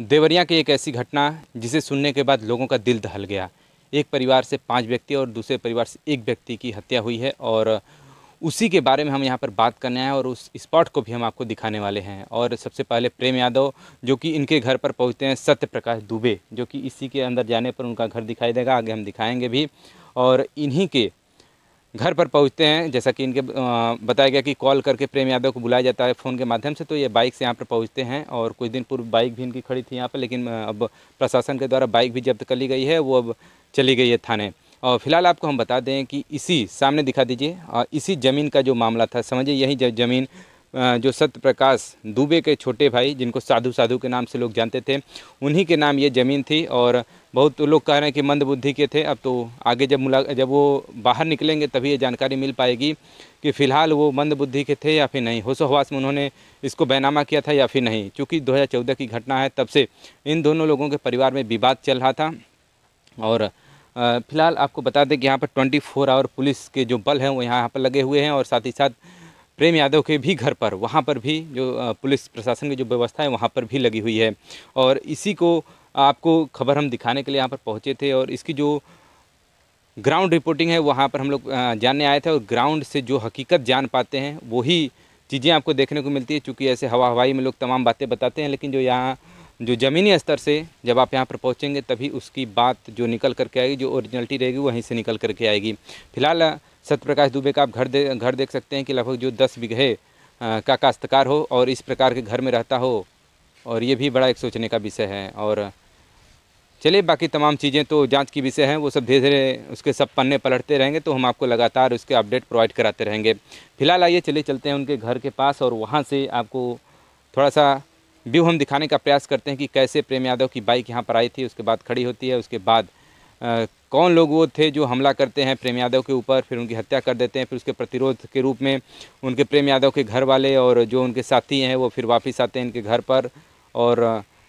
देवरिया की एक ऐसी घटना जिसे सुनने के बाद लोगों का दिल दहल गया एक परिवार से पांच व्यक्ति और दूसरे परिवार से एक व्यक्ति की हत्या हुई है और उसी के बारे में हम यहाँ पर बात करने आए और उस स्पॉट को भी हम आपको दिखाने वाले हैं और सबसे पहले प्रेम यादव जो कि इनके घर पर पहुँचते हैं सत्य प्रकाश दुबे जो कि इसी के अंदर जाने पर उनका घर दिखाई देगा आगे हम दिखाएँगे भी और इन्हीं के घर पर पहुंचते हैं जैसा कि इनके बताया गया कि कॉल करके प्रेम यादव को बुलाया जाता है फ़ोन के माध्यम से तो ये बाइक से यहाँ पर पहुंचते हैं और कुछ दिन पूर्व बाइक भी इनकी खड़ी थी यहाँ पर लेकिन अब प्रशासन के द्वारा बाइक भी जब्त कर ली गई है वो अब चली गई है थाने और फिलहाल आपको हम बता दें कि इसी सामने दिखा दीजिए इसी ज़मीन का जो मामला था समझिए यही जमीन जो सत्य प्रकाश दुबे के छोटे भाई जिनको साधु साधु के नाम से लोग जानते थे उन्हीं के नाम ये ज़मीन थी और बहुत लोग कह रहे हैं कि मंदबुद्धि के थे अब तो आगे जब मुला जब वो बाहर निकलेंगे तभी ये जानकारी मिल पाएगी कि फ़िलहाल वो मंदबुद्धि के थे या फिर नहीं होशो हवास में उन्होंने इसको बैनामा किया था या फिर नहीं चूँकि दो की घटना है तब से इन दोनों लोगों के परिवार में विवाद चल रहा था और फ़िलहाल आपको बता दें कि यहाँ पर 24 आवर पुलिस के जो बल हैं वो यहाँ पर लगे हुए हैं और साथ ही साथ प्रेम यादव के भी घर पर वहाँ पर भी जो पुलिस प्रशासन की जो व्यवस्था है वहाँ पर भी लगी हुई है और इसी को आपको खबर हम दिखाने के लिए यहाँ पर पहुँचे थे और इसकी जो ग्राउंड रिपोर्टिंग है वहाँ पर हम लोग जानने आए थे और ग्राउंड से जो हकीकत जान पाते हैं वही चीज़ें आपको देखने को मिलती है चूँकि ऐसे हवा हवाई में लोग तमाम बातें बताते हैं लेकिन जो यहाँ जो ज़मीनी स्तर से जब आप यहाँ पर पहुँचेंगे तभी उसकी बात जो निकल करके आएगी जो ओरिजिनलिटी रहेगी वहीं से निकल करके आएगी फिलहाल सत्यप्रकाश दुबे का आप घर दे घर देख सकते हैं कि लगभग जो दस बीघे का काश्तकार हो और इस प्रकार के घर में रहता हो और ये भी बड़ा एक सोचने का विषय है और चलिए बाकी तमाम चीज़ें तो जांच की विषय हैं वो सब धीरे धीरे उसके सब पन्ने पलटते रहेंगे तो हम आपको लगातार उसके अपडेट प्रोवाइड कराते रहेंगे फिलहाल आइए चले चलते हैं उनके घर के पास और वहाँ से आपको थोड़ा सा व्यू हम दिखाने का प्रयास करते हैं कि कैसे प्रेम यादव की बाइक यहाँ पर आई थी उसके बाद खड़ी होती है उसके बाद कौन लोग वो थे जो हमला करते हैं प्रेम यादव के ऊपर फिर उनकी हत्या कर देते हैं फिर उसके प्रतिरोध के रूप में उनके प्रेम यादव के घर वाले और जो उनके साथी हैं वो फिर वापस आते हैं इनके घर पर और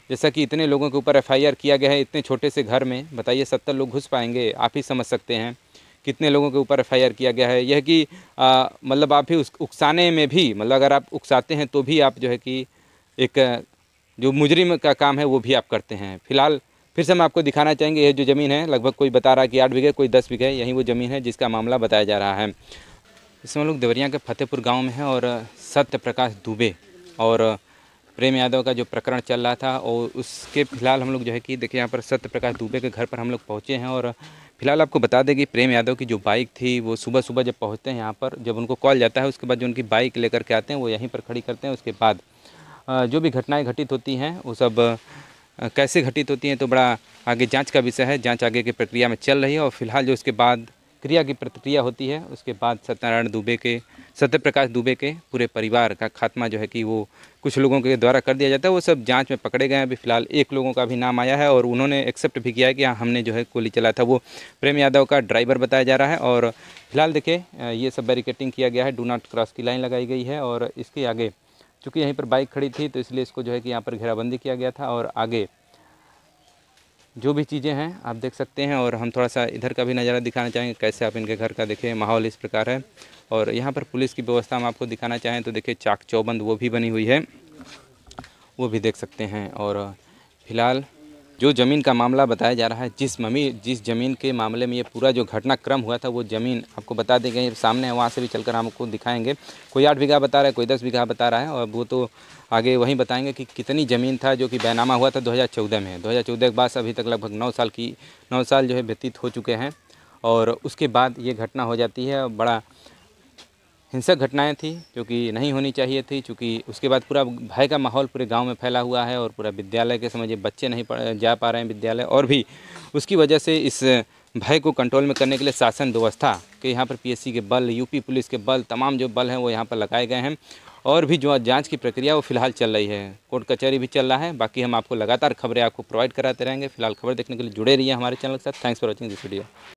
जैसा कि इतने लोगों के ऊपर एफआईआर किया गया है इतने छोटे से घर में बताइए सत्तर लोग घुस पाएंगे आप ही समझ सकते हैं कितने लोगों के ऊपर एफआईआर किया गया है यह कि मतलब आप ही उस उकसाने में भी मतलब अगर आप उकसाते हैं तो भी आप जो है कि एक जो मुजरिम का काम है वो भी आप करते हैं फिलहाल फिर से हम आपको दिखाना चाहेंगे ये जो ज़मीन है लगभग कोई बता रहा है कि आठ बीघे कोई दस बीघे यही वो ज़मीन है जिसका मामला बताया जा रहा है इसमें लोग देवरिया के फतेहपुर गाँव में है और सत्य प्रकाश दुबे और प्रेम यादव का जो प्रकरण चल रहा था और उसके फिलहाल हम लोग जो है कि देखिए यहाँ पर सत्य प्रकाश दुबे के घर पर हम लोग पहुँचे हैं और फिलहाल आपको बता दें कि प्रेम यादव की जो बाइक थी वो सुबह सुबह जब पहुँचते हैं यहाँ पर जब उनको कॉल जाता है उसके बाद जो उनकी बाइक लेकर के आते हैं वो यहीं पर खड़ी करते हैं उसके बाद जो भी घटनाएँ घटित होती हैं वो सब कैसे घटित होती हैं तो बड़ा आगे जांच का विषय है जांच आगे की प्रक्रिया में चल रही है और फिलहाल जो उसके बाद क्रिया की प्रतिक्रिया होती है उसके बाद सत्यनारायण दुबे के सत्यप्रकाश दुबे के पूरे परिवार का खात्मा जो है कि वो कुछ लोगों के द्वारा कर दिया जाता है वो सब जांच में पकड़े गए हैं अभी फिलहाल एक लोगों का भी नाम आया है और उन्होंने एक्सेप्ट भी किया है कि हाँ हमने जो है गोली चलाया था वो प्रेम यादव का ड्राइवर बताया जा रहा है और फिलहाल देखिए ये सब बैरिकेटिंग किया गया है डू नॉट क्रॉस की लाइन लगाई गई है और इसके आगे चूँकि यहीं पर बाइक खड़ी थी तो इसलिए इसको जो है कि यहाँ पर घेराबंदी किया गया था और आगे जो भी चीज़ें हैं आप देख सकते हैं और हम थोड़ा सा इधर का भी नज़ारा दिखाना चाहेंगे कैसे आप इनके घर का देखें माहौल इस प्रकार है और यहाँ पर पुलिस की व्यवस्था हम आपको दिखाना चाहें तो देखिए चाक चौबंद वो भी बनी हुई है वो भी देख सकते हैं और फिलहाल जो ज़मीन का मामला बताया जा रहा है जिस ममी जिस ज़मीन के मामले में ये पूरा जो घटनाक्रम हुआ था वो ज़मीन आपको बता दी गई सामने है वहाँ से भी चलकर हमको दिखाएंगे कोई आठ बीघा बता रहा है कोई दस बीघा बता रहा है और वो तो आगे वहीं बताएंगे कि कितनी ज़मीन था जो कि बैनामा हुआ था दो में दो के बाद अभी तक लगभग नौ साल की नौ साल जो है व्यतीत हो चुके हैं और उसके बाद ये घटना हो जाती है बड़ा हिंसक घटनाएं थी जो कि नहीं होनी चाहिए थी चूँकि उसके बाद पूरा भय का माहौल पूरे गांव में फैला हुआ है और पूरा विद्यालय के समझिए बच्चे नहीं जा पा रहे हैं विद्यालय और भी उसकी वजह से इस भय को कंट्रोल में करने के लिए शासन व्यवस्था के यहाँ पर पीएससी के बल यूपी पुलिस के बल तमाम जो बल हैं वो यहाँ पर लगाए गए हैं और भी जो जाँच की प्रक्रिया वो फिलहाल चल रही है कोर्ट कचहरी भी चल रहा है बाकी हम आपको लगातार खबरें आपको प्रोवाइड कराते रहेंगे फिलहाल खबर देखने के लिए जुड़े रहिए हमारे चैनल के साथ thanks for watching this video